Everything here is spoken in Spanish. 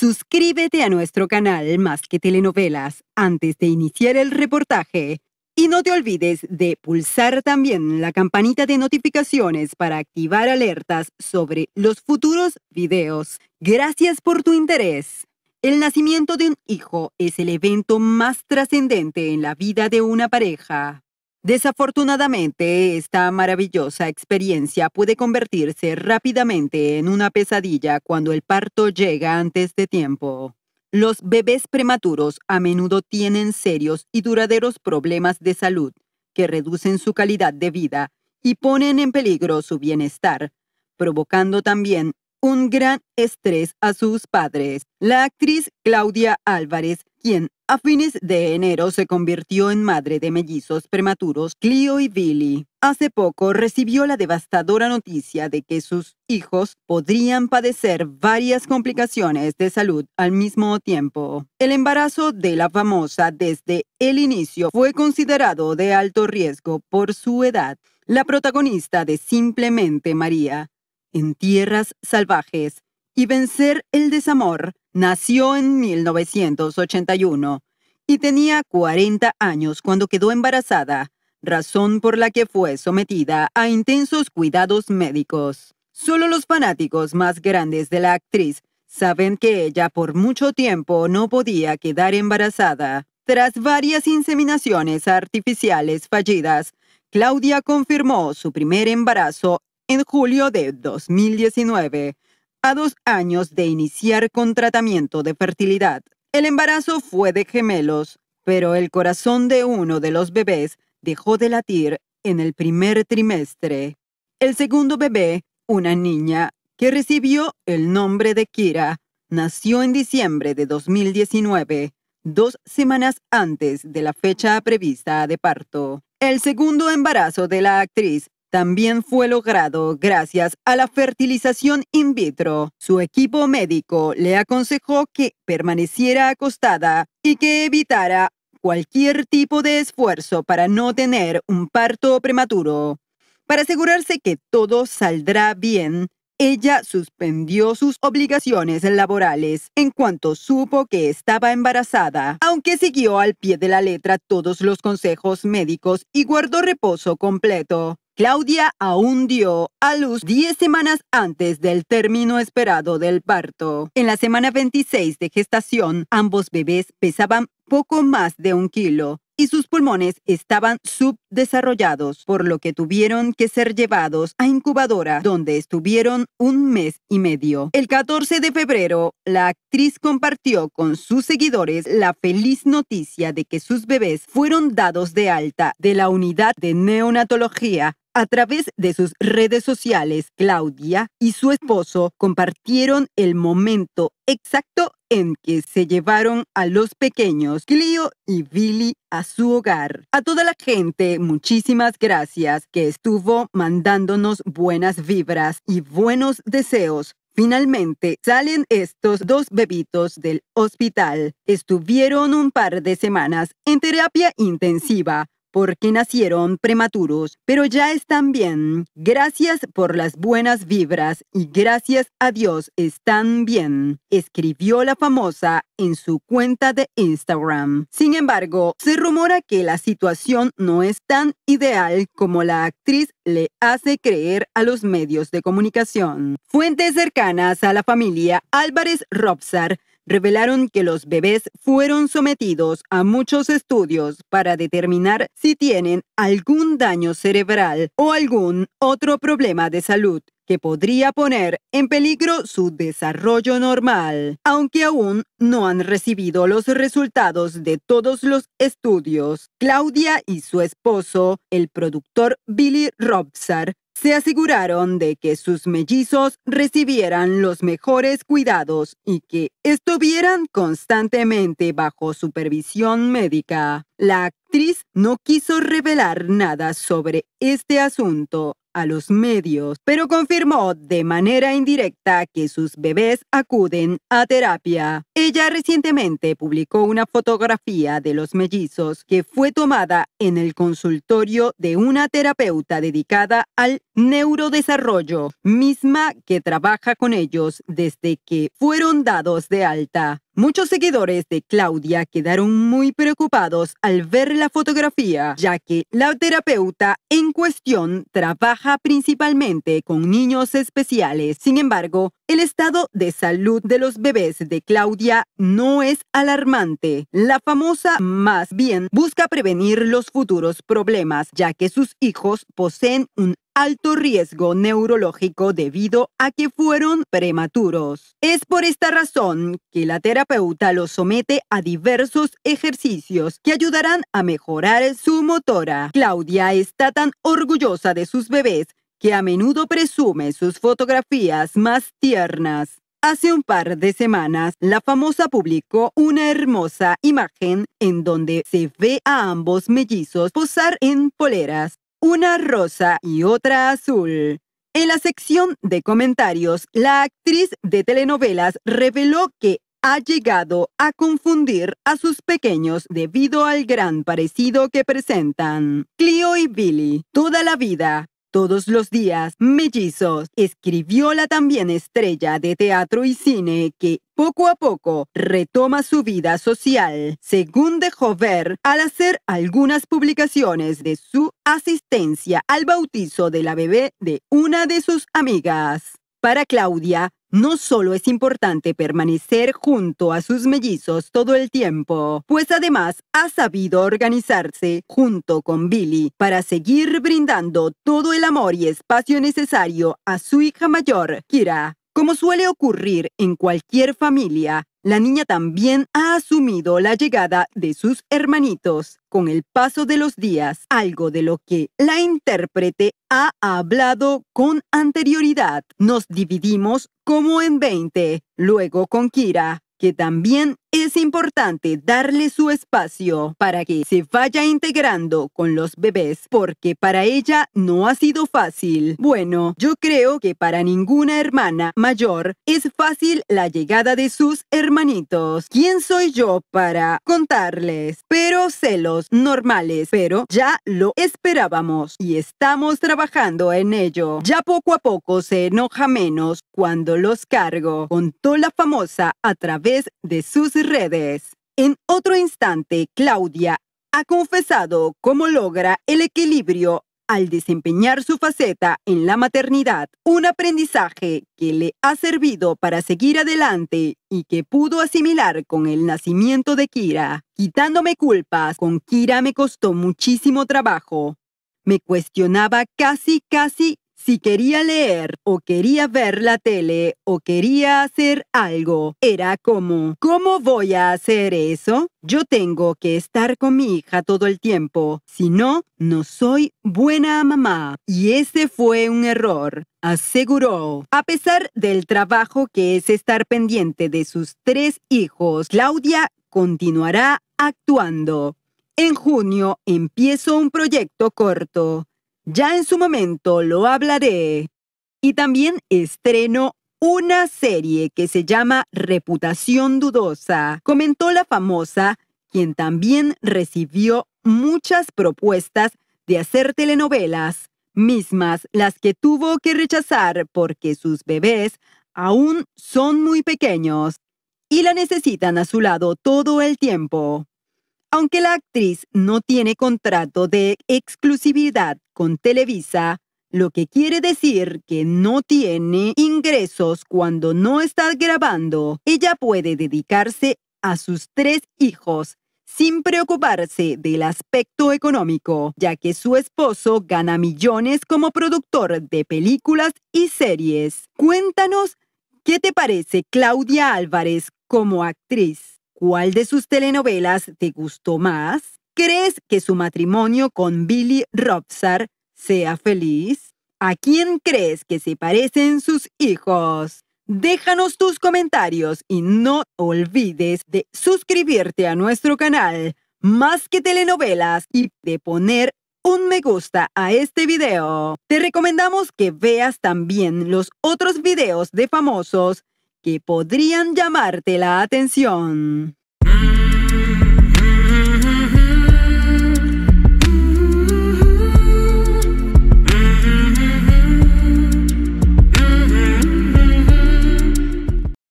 Suscríbete a nuestro canal Más que Telenovelas antes de iniciar el reportaje. Y no te olvides de pulsar también la campanita de notificaciones para activar alertas sobre los futuros videos. Gracias por tu interés. El nacimiento de un hijo es el evento más trascendente en la vida de una pareja. Desafortunadamente, esta maravillosa experiencia puede convertirse rápidamente en una pesadilla cuando el parto llega antes de tiempo. Los bebés prematuros a menudo tienen serios y duraderos problemas de salud que reducen su calidad de vida y ponen en peligro su bienestar, provocando también un gran estrés a sus padres. La actriz Claudia Álvarez, quien a fines de enero se convirtió en madre de mellizos prematuros Clio y Billy. Hace poco recibió la devastadora noticia de que sus hijos podrían padecer varias complicaciones de salud al mismo tiempo. El embarazo de la famosa desde el inicio fue considerado de alto riesgo por su edad. La protagonista de Simplemente María, en tierras salvajes, y vencer el desamor nació en 1981 y tenía 40 años cuando quedó embarazada, razón por la que fue sometida a intensos cuidados médicos. Solo los fanáticos más grandes de la actriz saben que ella por mucho tiempo no podía quedar embarazada. Tras varias inseminaciones artificiales fallidas, Claudia confirmó su primer embarazo en julio de 2019, a dos años de iniciar con tratamiento de fertilidad. El embarazo fue de gemelos, pero el corazón de uno de los bebés dejó de latir en el primer trimestre. El segundo bebé, una niña, que recibió el nombre de Kira, nació en diciembre de 2019, dos semanas antes de la fecha prevista de parto. El segundo embarazo de la actriz también fue logrado gracias a la fertilización in vitro. Su equipo médico le aconsejó que permaneciera acostada y que evitara cualquier tipo de esfuerzo para no tener un parto prematuro. Para asegurarse que todo saldrá bien, ella suspendió sus obligaciones laborales en cuanto supo que estaba embarazada, aunque siguió al pie de la letra todos los consejos médicos y guardó reposo completo. Claudia aún dio a luz 10 semanas antes del término esperado del parto. En la semana 26 de gestación, ambos bebés pesaban poco más de un kilo, y sus pulmones estaban subdesarrollados, por lo que tuvieron que ser llevados a incubadora, donde estuvieron un mes y medio. El 14 de febrero, la actriz compartió con sus seguidores la feliz noticia de que sus bebés fueron dados de alta de la unidad de neonatología a través de sus redes sociales, Claudia y su esposo compartieron el momento exacto en que se llevaron a los pequeños Clio y Billy a su hogar. A toda la gente, muchísimas gracias que estuvo mandándonos buenas vibras y buenos deseos. Finalmente salen estos dos bebitos del hospital. Estuvieron un par de semanas en terapia intensiva porque nacieron prematuros, pero ya están bien. Gracias por las buenas vibras y gracias a Dios están bien, escribió la famosa en su cuenta de Instagram. Sin embargo, se rumora que la situación no es tan ideal como la actriz le hace creer a los medios de comunicación. Fuentes cercanas a la familia Álvarez Robsar revelaron que los bebés fueron sometidos a muchos estudios para determinar si tienen algún daño cerebral o algún otro problema de salud que podría poner en peligro su desarrollo normal, aunque aún no han recibido los resultados de todos los estudios. Claudia y su esposo, el productor Billy Robsar, se aseguraron de que sus mellizos recibieran los mejores cuidados y que estuvieran constantemente bajo supervisión médica. La actriz no quiso revelar nada sobre este asunto a los medios, pero confirmó de manera indirecta que sus bebés acuden a terapia. Ella recientemente publicó una fotografía de los mellizos que fue tomada en el consultorio de una terapeuta dedicada al neurodesarrollo, misma que trabaja con ellos desde que fueron dados de alta. Muchos seguidores de Claudia quedaron muy preocupados al ver la fotografía, ya que la terapeuta en cuestión trabaja principalmente con niños especiales. Sin embargo, el estado de salud de los bebés de Claudia no es alarmante. La famosa más bien busca prevenir los futuros problemas, ya que sus hijos poseen un alto riesgo neurológico debido a que fueron prematuros. Es por esta razón que la terapeuta los somete a diversos ejercicios que ayudarán a mejorar su motora. Claudia está tan orgullosa de sus bebés que a menudo presume sus fotografías más tiernas. Hace un par de semanas, la famosa publicó una hermosa imagen en donde se ve a ambos mellizos posar en poleras una rosa y otra azul. En la sección de comentarios, la actriz de telenovelas reveló que ha llegado a confundir a sus pequeños debido al gran parecido que presentan. Clio y Billy, toda la vida, todos los días, Mellizos escribió la también estrella de teatro y cine que poco a poco retoma su vida social, según dejó ver al hacer algunas publicaciones de su asistencia al bautizo de la bebé de una de sus amigas. Para Claudia, no solo es importante permanecer junto a sus mellizos todo el tiempo, pues además ha sabido organizarse junto con Billy para seguir brindando todo el amor y espacio necesario a su hija mayor, Kira. Como suele ocurrir en cualquier familia, la niña también ha asumido la llegada de sus hermanitos con el paso de los días, algo de lo que la intérprete ha hablado con anterioridad. Nos dividimos como en 20, luego con Kira, que también es importante darle su espacio para que se vaya integrando con los bebés, porque para ella no ha sido fácil. Bueno, yo creo que para ninguna hermana mayor es fácil la llegada de sus hermanitos. ¿Quién soy yo para contarles? Pero celos normales, pero ya lo esperábamos y estamos trabajando en ello. Ya poco a poco se enoja menos cuando los cargo, contó la famosa a través de sus redes. En otro instante, Claudia ha confesado cómo logra el equilibrio al desempeñar su faceta en la maternidad, un aprendizaje que le ha servido para seguir adelante y que pudo asimilar con el nacimiento de Kira. Quitándome culpas, con Kira me costó muchísimo trabajo. Me cuestionaba casi, casi si quería leer o quería ver la tele o quería hacer algo, era como, ¿cómo voy a hacer eso? Yo tengo que estar con mi hija todo el tiempo, si no, no soy buena mamá. Y ese fue un error, aseguró. A pesar del trabajo que es estar pendiente de sus tres hijos, Claudia continuará actuando. En junio empiezo un proyecto corto. Ya en su momento lo hablaré. Y también estreno una serie que se llama Reputación Dudosa, comentó la famosa, quien también recibió muchas propuestas de hacer telenovelas, mismas las que tuvo que rechazar porque sus bebés aún son muy pequeños y la necesitan a su lado todo el tiempo. Aunque la actriz no tiene contrato de exclusividad con Televisa, lo que quiere decir que no tiene ingresos cuando no está grabando, ella puede dedicarse a sus tres hijos sin preocuparse del aspecto económico, ya que su esposo gana millones como productor de películas y series. Cuéntanos, ¿qué te parece Claudia Álvarez como actriz? ¿Cuál de sus telenovelas te gustó más? ¿Crees que su matrimonio con Billy Robsar sea feliz? ¿A quién crees que se parecen sus hijos? Déjanos tus comentarios y no olvides de suscribirte a nuestro canal Más que Telenovelas y de poner un me gusta a este video. Te recomendamos que veas también los otros videos de famosos que podrían llamarte la atención.